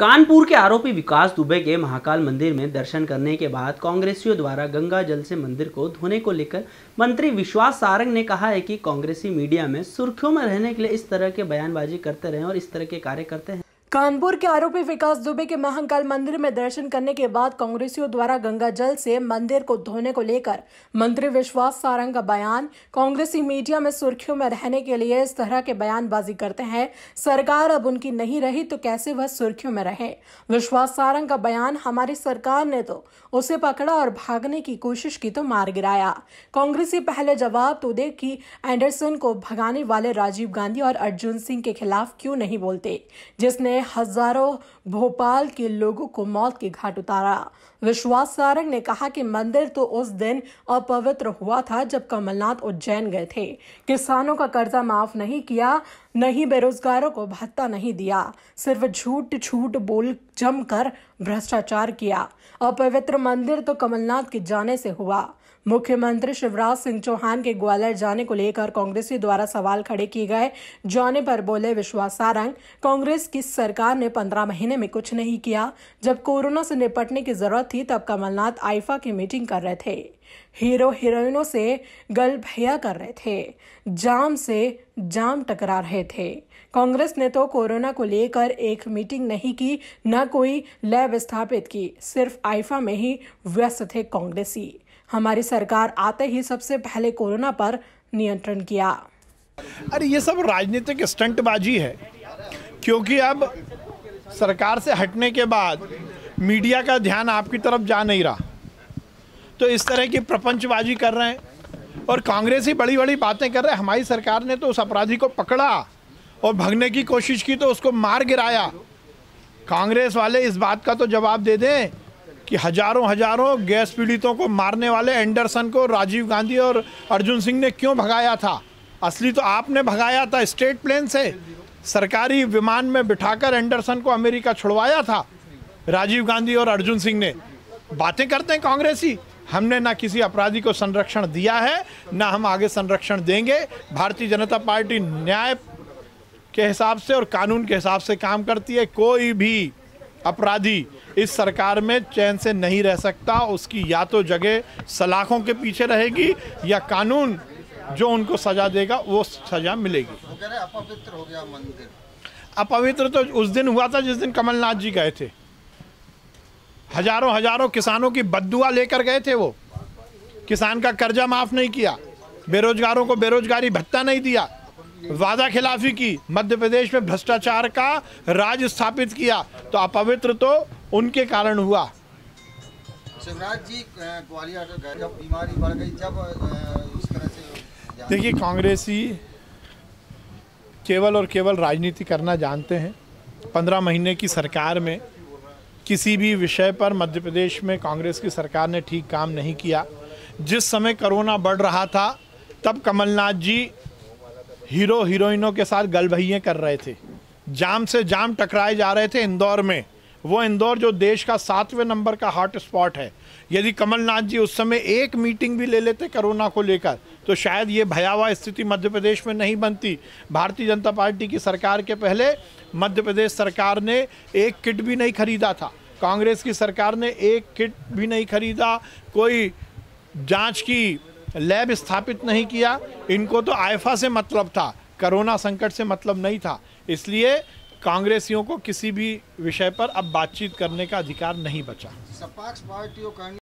कानपुर के आरोपी विकास दुबे के महाकाल मंदिर में दर्शन करने के बाद कांग्रेसियों द्वारा गंगा जल से मंदिर को धोने को लेकर मंत्री विश्वास सारंग ने कहा है कि कांग्रेसी मीडिया में सुर्खियों में रहने के लिए इस तरह के बयानबाजी करते रहे और इस तरह के कार्य करते हैं कानपुर के आरोपी विकास दुबे के महाकाल मंदिर में दर्शन करने के बाद कांग्रेसियों द्वारा गंगा जल से मंदिर को धोने को लेकर मंत्री विश्वास सारंग का बयान कांग्रेसी मीडिया में सुर्खियों में रहने के लिए इस तरह के बयानबाजी करते हैं सरकार अब उनकी नहीं रही तो कैसे वह सुर्खियों में रहे विश्वास सारंग का बयान हमारी सरकार ने तो उसे पकड़ा और भागने की कोशिश की तो मार गिराया कांग्रेसी पहले जवाब तो दे की एंडरसन को भगाने वाले राजीव गांधी और अर्जुन सिंह के खिलाफ क्यों नहीं बोलते जिसने ने हजारों भोपाल के लोगों को मौत के घाट उतारा विश्वास सारंग ने कहा कि मंदिर तो उस दिन अपवित्र हुआ था जब कमलनाथ उज्जैन गए थे किसानों का कर्जा माफ नहीं किया नहीं बेरोजगारों को भत्ता नहीं दिया सिर्फ झूठ झूठ बोल जमकर भ्रष्टाचार किया अपवित्र मंदिर तो कमलनाथ के जाने से हुआ मुख्यमंत्री शिवराज सिंह चौहान के ग्वालियर जाने को लेकर कांग्रेसी द्वारा सवाल खड़े किए गए जाने पर बोले विश्वास सारंग कांग्रेस की सरकार ने पंद्रह महीने में कुछ नहीं किया जब कोरोना से निपटने की जरूरत थी तब कमलनाथ आइफा की मीटिंग कर रहे थे हीरो हीरोइनों से गल भैया कर रहे थे जाम से जाम टकरा रहे थे कांग्रेस ने तो कोरोना को लेकर एक मीटिंग नहीं की न कोई लैब स्थापित की सिर्फ आइफा में ही व्यस्त थे कांग्रेसी हमारी सरकार आते ही सबसे पहले कोरोना पर नियंत्रण किया अरे ये सब राजनीतिक स्टंटबाजी है क्योंकि अब सरकार से हटने के बाद मीडिया का ध्यान आपकी तरफ जा नहीं रहा तो इस तरह की प्रपंचबाजी कर रहे हैं और कांग्रेस ही बड़ी बड़ी बातें कर रहे हैं हमारी सरकार ने तो उस अपराधी को पकड़ा और भगने की कोशिश की तो उसको मार गिराया कांग्रेस वाले इस बात का तो जवाब दे दें कि हजारों हजारों गैस पीड़ितों को मारने वाले एंडरसन को राजीव गांधी और अर्जुन सिंह ने क्यों भगाया था असली तो आपने भगाया था स्टेट प्लेन से सरकारी विमान में बिठाकर एंडरसन को अमेरिका छुड़वाया था राजीव गांधी और अर्जुन सिंह ने बातें करते हैं कांग्रेसी हमने ना किसी अपराधी को संरक्षण दिया है ना हम आगे संरक्षण देंगे भारतीय जनता पार्टी न्याय के हिसाब से और कानून के हिसाब से काम करती है कोई भी अपराधी इस सरकार में चैन से नहीं रह सकता उसकी या तो जगह सलाखों के पीछे रहेगी या कानून जो उनको सजा देगा वो सजा मिलेगी अपवित्र हो गया मंदिर अपवित्र तो उस दिन हुआ था जिस दिन कमलनाथ जी गए थे हजारों हजारों किसानों की बदुआ लेकर गए थे वो किसान का कर्जा माफ़ नहीं किया बेरोजगारों को बेरोजगारी भत्ता नहीं दिया वादा खिलाफी की मध्य प्रदेश में भ्रष्टाचार का राज स्थापित किया तो अपवित्र तो उनके कारण हुआ शिवराज जी ग्वालियर जब बीमारी बढ़ गई जब उस तरह से देखिए कांग्रेसी केवल और केवल राजनीति करना जानते हैं पंद्रह महीने की सरकार में किसी भी विषय पर मध्य प्रदेश में कांग्रेस की सरकार ने ठीक काम नहीं किया जिस समय कोरोना बढ़ रहा था तब कमलनाथ जी हीरो हीरोइनों के साथ गलभहियाँ कर रहे थे जाम से जाम टकराए जा रहे थे इंदौर में वो इंदौर जो देश का सातवें नंबर का हॉट स्पॉट है यदि कमलनाथ जी उस समय एक मीटिंग भी ले लेते कोरोना को लेकर तो शायद ये भयावह स्थिति मध्य प्रदेश में नहीं बनती भारतीय जनता पार्टी की सरकार के पहले मध्य प्रदेश सरकार ने एक किट भी नहीं खरीदा था कांग्रेस की सरकार ने एक किट भी नहीं खरीदा कोई जांच की लैब स्थापित नहीं किया इनको तो आयफा से मतलब था कोरोना संकट से मतलब नहीं था इसलिए कांग्रेसियों को किसी भी विषय पर अब बातचीत करने का अधिकार नहीं बचा सपाक्ष पार्टियों